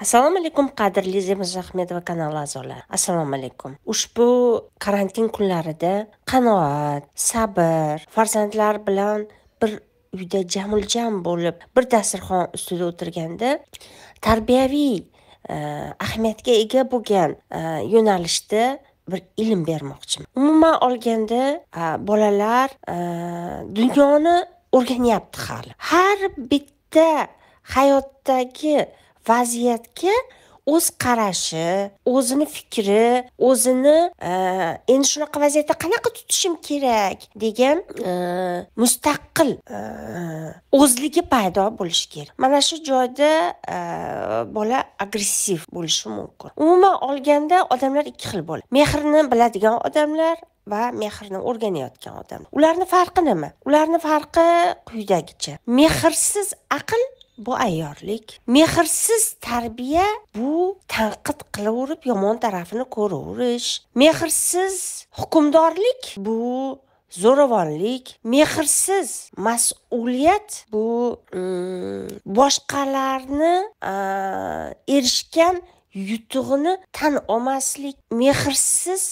assalomu alaykum qadrli zemiz ahmedova kanali a'zolari assalomu alaykum ushbu karantin kunlarida qanoat sabr farzandlar bilan bir uyda jamuljam bo'lib bir dasturxon ustida o'tirganda tarbiyaviy e, ahamiyatga ega bo'lgan e, yo'nalishda bir ilm bermoqchiman umuman olganda e, bolalar dunyoni o'rganyapti hali har bitta hayotdagi vaziyatga o'z qarashi o'zini fikri o'zini e, endi shunaqa vaziyatda qanaqa tutishim kerak degan e, mustaqil e, o'zligi paydo bo'lishi kerak mana shu joyda bola agressiv bo'lishi mumkin umuman olganda odamlar ikki xil bo'ladi mehrni biladigan odamlar va mehrni o'rganayotgan odam ularni farqi nima ularni farqi quyidagicha mehrsiz aql bu ayyorlik mehrsiz tarbiya bu tanqid qilaverib yomon tarafini ko'raverish mehrsiz hukmdorlik bu zo'ravonlik mehrsiz mas'uliyat bu mm, boshqalarni erishgan yutug'ini tan olmaslik mehrsiz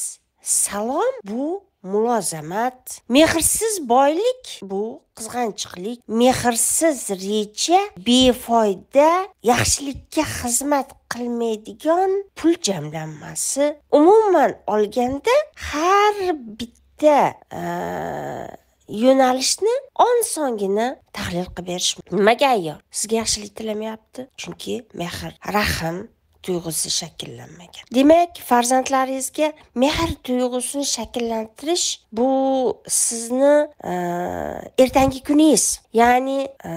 salom bu mulozamat mehrsiz boylik bu qizg'anchiqlik mehrsiz reja befoyda yaxshilikka xizmat qilmaydigan pul jamlanmasi umuman olganda har bitta e, yo'nalishni on songini tahlil qilib berish nimaga ayyor sizga yaxshilik tilamayapti chunki mehr rahm tuyg'usi shakllanmagan demak farzandlaringizga mehr tuyg'usini shakllantirish bu sizni e, ertangi kuningiz ya'ni e,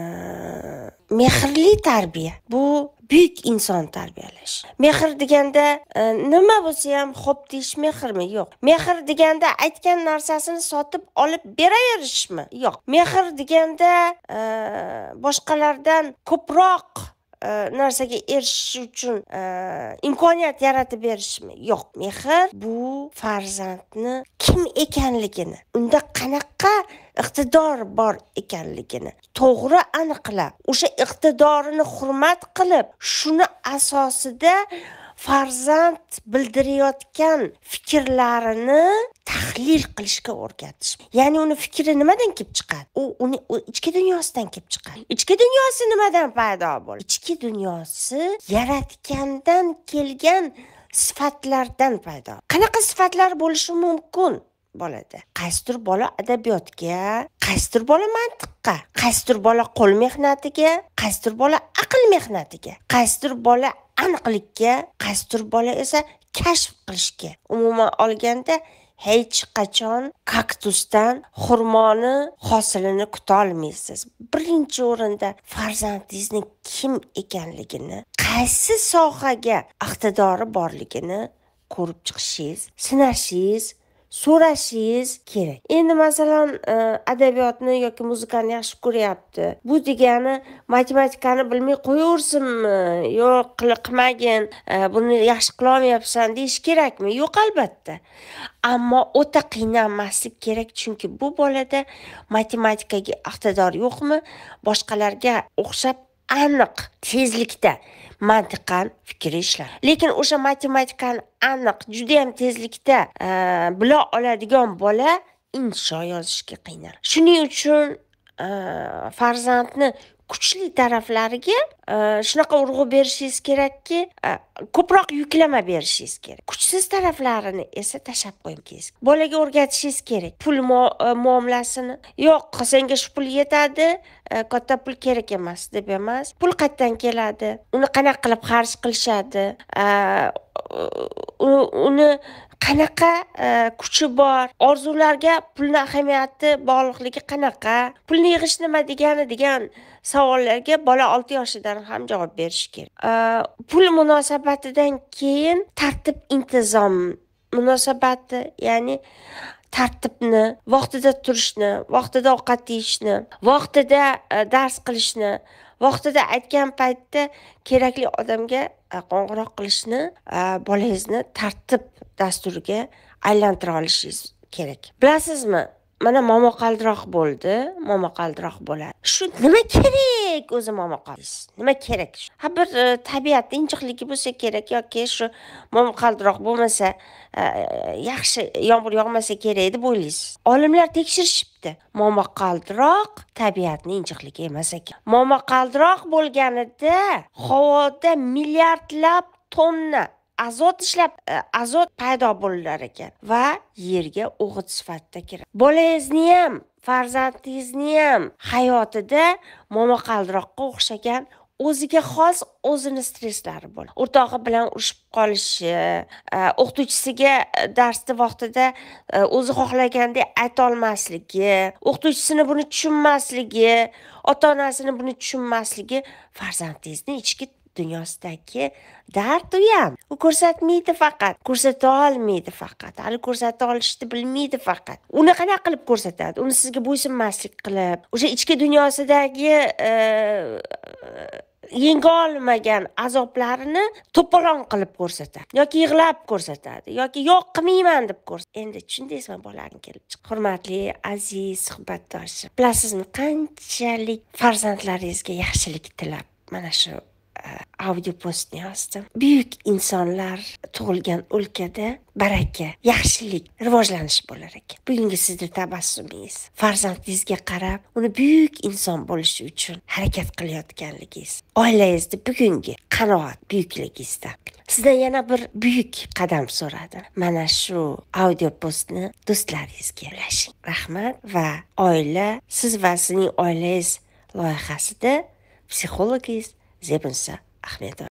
mehrli tarbiya bu buyuk inson tarbiyalash mehr deganda e, nima bo'lsa ham xo'p deyish mehrmi yo'q mehr deganda aytgan narsasini sotib olib beraverishmi yo'q mehr deganda e, boshqalardan ko'proq Э, narsaga erishish uchun э, imkoniyat yaratib berishmi yo'q mehr bu farzandni kim ekanligini unda qanaqa iqtidor bor ekanligini to'g'ri aniqlab o'sha iqtidorini hurmat qilib shuni asosida farzand bildirayotgan fikrlarini tahlil qilishga o'rgatish ya'ni uni fikri nimadan kelib chiqadi u uni ichki dunyosidan kelib chiqadi ichki dunyosi nimadan paydo bo'ldi ichki dunyosi yaratgandan kelgan sifatlardan paydo qanaqa sifatlar bo'lishi mumkin bolada qaysidir bola adabiyotga qaysidir bola mantiqqa qaysidir bola qo'l mehnatiga qaysidir bola aql mehnatiga qaysidir bola aniqlikka qaysidir bola esa kashf qilishga umuman olganda hech qachon kaktusdan xurmoni hosilini kutolmaysiz birinchi o'rinda farzandingizni kim ekanligini qaysi sohaga iqtidori borligini ko'rib chiqishingiz sinashingiz so'rashingiz kerak endi masalan e, adabiyotni yoki muzikani yaxshi ko'ryapti bu degani matematikani bilmay qo'yaversinmi yo'q qilmagin e, buni yaxshi qilolmayapsan deyish kerakmi yo'q albatta ammo o'ta qiynalmaslik kerak chunki bu bolada matematikaga iqtidor yo'qmi boshqalarga o'xshab aniq tezlikda mantiqan fikr ishlar lekin o'sha matematikani aniq judayam tezlikda e, bila oladigan bola insho yozishga qiynaladi shuning uchun e, farzandni kuchli taraflariga e, shunaqa urg'u berishingiz kerakki e, ko'proq yuklama berishingiz kerak kuchsiz taraflarini esa tashlab qo'yingiz bolaga o'rgatishingiz kerak pul e, muomalasini yo'q senga shu pul yetadi katta pul kerak emas deb emas pul qayerdan keladi uni qanaqa qilib xarj qilishadi uni qanaqa e, kuchi bor orzularga pulni ahamiyati bog'liqligi qanaqa pulni yig'ish nima degani degan savollarga bola olti yoshidan ham javob berishi kerak e, pul munosabatidan keyin tartib intizom munosabati ya'ni tartibni vaqtida turishni vaqtida ovqat yeyishni vaqtida e, dars qilishni vaqtida aytgan paytda kerakli odamga e, qo'ng'iroq qilishni e, bolangizni tartib dasturiga aylantira olishingiz kerak bilasizmi mana momaqaldiroq bo'ldi momaqaldiroq bo'ladi shu nima kerak o'zi momaqaldiz nima kerak ha bir e, tabiatni injiqligi bo'lsa kerak yoki shu momaqaldiroq bo'lmasa e, yaxshi yomg'ir yog'masa kerak deb o'ylaysiz olimlar tekshirishibdi momaqaldiroq tabiatni injiqligi emas ekan momaqaldiroq bo'lganida havoda milliardlab tonna azot ishlab e, azot paydo bo'lar ekan va yerga o'g'it sifatida kiradi bolangizni ham farzandingizni ham hayotida momaqaldiroqqa o'xshagan o'ziga xos o'zini stresslari bo'ladi o'rtog'i bilan urushib qolishi e, o'qituvchisiga darsni vaqtida e, o'zi xohlagandek aytolmasligi o'qituvchisini buni tushunmasligi ota onasini buni tushunmasligi farzandingizni ichki dunyosidagi dard u ham u ko'rsatmaydi faqat ko'rsata olmaydi faqat hali ko'rsata olishni bilmaydi faqat uni qanaqa qilib ko'rsatadi uni sizga bo'ysunmaslik qilib o'sha ichki dunyosidagi e, e, yenga olmagan azoblarini to'polon qilib ko'rsatadi yoki yig'lab ko'rsatadi yoki yo'q qilmayman deb ko'rsatadi endi tushundingizmi bolani kelib chiqib hurmatli aziz suhbatdoshim bilasizmi qanchalik farzandlaringizga yaxshilik tilab mana shu audiopostni buyuk insonlar tug'ilgan o'lkada baraka yaxshilik rivojlanish bo'lar ekan bugungi sizni tabassumingiz farzandingizga qarab uni buyuk inson bo'lishi uchun harakat qilayotganligingiz oilangizni bugungi qanoat buyukligingizdan sizdan yana bir buyuk qadam so'radim mana shu audio postni do'stlaringizga ulashing rahmat va oila siz va sizning oilangiz loyihasida psixologingiz Zebinsa Ahmedov.